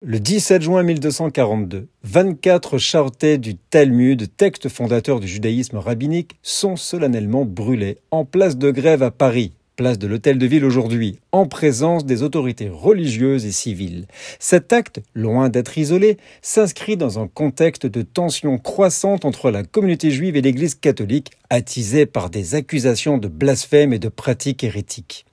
Le 17 juin 1242, 24 chartés du Talmud, texte fondateur du judaïsme rabbinique, sont solennellement brûlées en place de grève à Paris, place de l'hôtel de ville aujourd'hui, en présence des autorités religieuses et civiles. Cet acte, loin d'être isolé, s'inscrit dans un contexte de tension croissante entre la communauté juive et l'Église catholique, attisée par des accusations de blasphème et de pratiques hérétiques.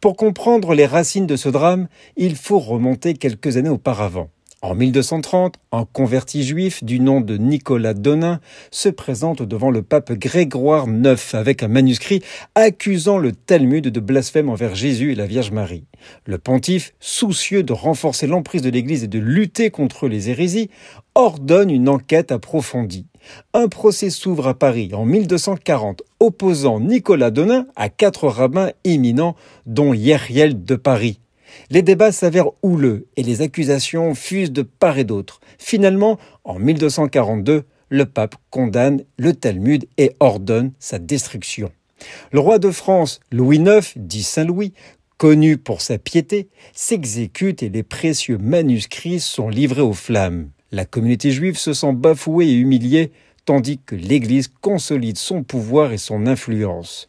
Pour comprendre les racines de ce drame, il faut remonter quelques années auparavant. En 1230, un converti juif du nom de Nicolas Donin se présente devant le pape Grégoire IX avec un manuscrit accusant le Talmud de blasphème envers Jésus et la Vierge Marie. Le pontife, soucieux de renforcer l'emprise de l'Église et de lutter contre les hérésies, ordonne une enquête approfondie. Un procès s'ouvre à Paris en 1240 opposant Nicolas Donin à quatre rabbins éminents dont Yeriel de Paris. Les débats s'avèrent houleux et les accusations fusent de part et d'autre. Finalement, en 1242, le pape condamne le Talmud et ordonne sa destruction. Le roi de France, Louis IX, dit Saint Louis, connu pour sa piété, s'exécute et les précieux manuscrits sont livrés aux flammes. La communauté juive se sent bafouée et humiliée, tandis que l'Église consolide son pouvoir et son influence.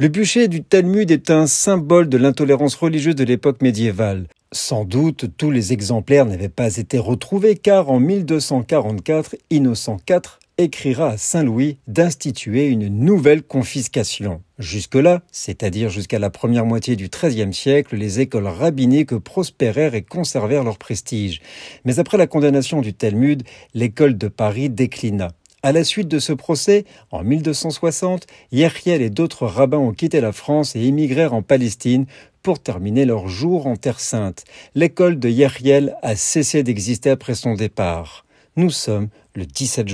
Le bûcher du Talmud est un symbole de l'intolérance religieuse de l'époque médiévale. Sans doute, tous les exemplaires n'avaient pas été retrouvés car en 1244, Innocent IV écrira à Saint-Louis d'instituer une nouvelle confiscation. Jusque-là, c'est-à-dire jusqu'à la première moitié du XIIIe siècle, les écoles rabbiniques prospérèrent et conservèrent leur prestige. Mais après la condamnation du Talmud, l'école de Paris déclina. À la suite de ce procès, en 1260, Yeriel et d'autres rabbins ont quitté la France et immigrèrent en Palestine pour terminer leur jours en Terre Sainte. L'école de Yeriel a cessé d'exister après son départ. Nous sommes le 17 juin.